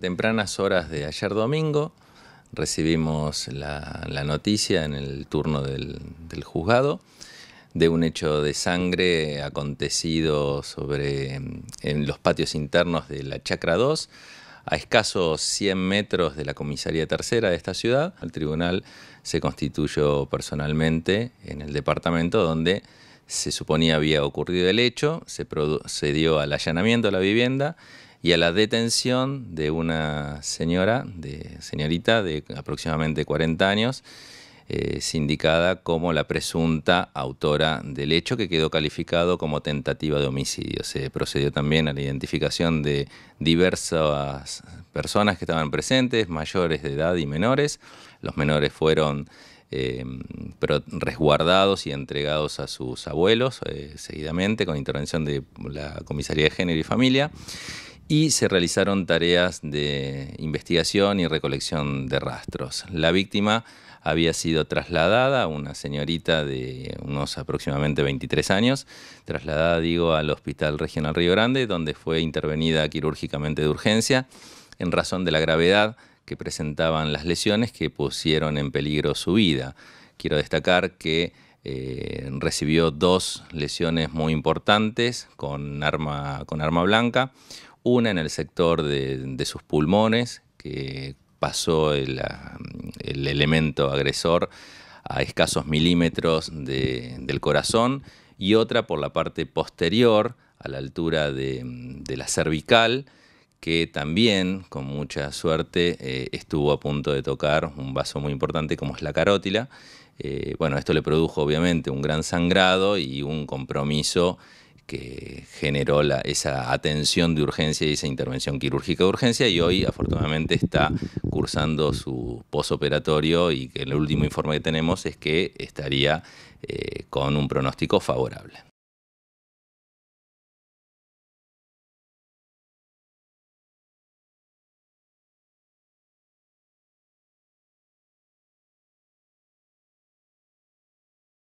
Tempranas horas de ayer domingo recibimos la, noticia en el turno del, juzgado de un hecho de sangre acontecido sobre en los patios internos de la Chacra 2, a escasos 100 metros de la comisaría tercera de esta ciudad. El tribunal se constituyó personalmente en el departamento donde se suponía había ocurrido el hecho, se, se dio al allanamiento de la vivienda y a la detención de una señora, de señorita de aproximadamente 40 años, eh, sindicada como la presunta autora del hecho que quedó calificado como tentativa de homicidio. Se procedió también a la identificación de diversas personas que estaban presentes, mayores de edad y menores. Los menores fueron eh, resguardados y entregados a sus abuelos eh, seguidamente con intervención de la Comisaría de Género y Familia y se realizaron tareas de investigación y recolección de rastros. La víctima había sido trasladada, una señorita de unos aproximadamente 23 años, trasladada, digo, al Hospital Regional Río Grande, donde fue intervenida quirúrgicamente de urgencia en razón de la gravedad que presentaban las lesiones que pusieron en peligro su vida. Quiero destacar que eh, recibió dos lesiones muy importantes con arma, con arma blanca, una en el sector de, sus pulmones, que pasó el, elemento agresor a escasos milímetros del corazón, y otra por la parte posterior, a la altura de, la cervical, que también, con mucha suerte, eh, estuvo a punto de tocar un vaso muy importante como es la carótila. Eh, bueno, esto le produjo obviamente un gran sangrado y un compromiso que generó esa atención de urgencia y esa intervención quirúrgica de urgencia y hoy afortunadamente está cursando su posoperatorio y que el último informe que tenemos es que estaría eh, con un pronóstico favorable.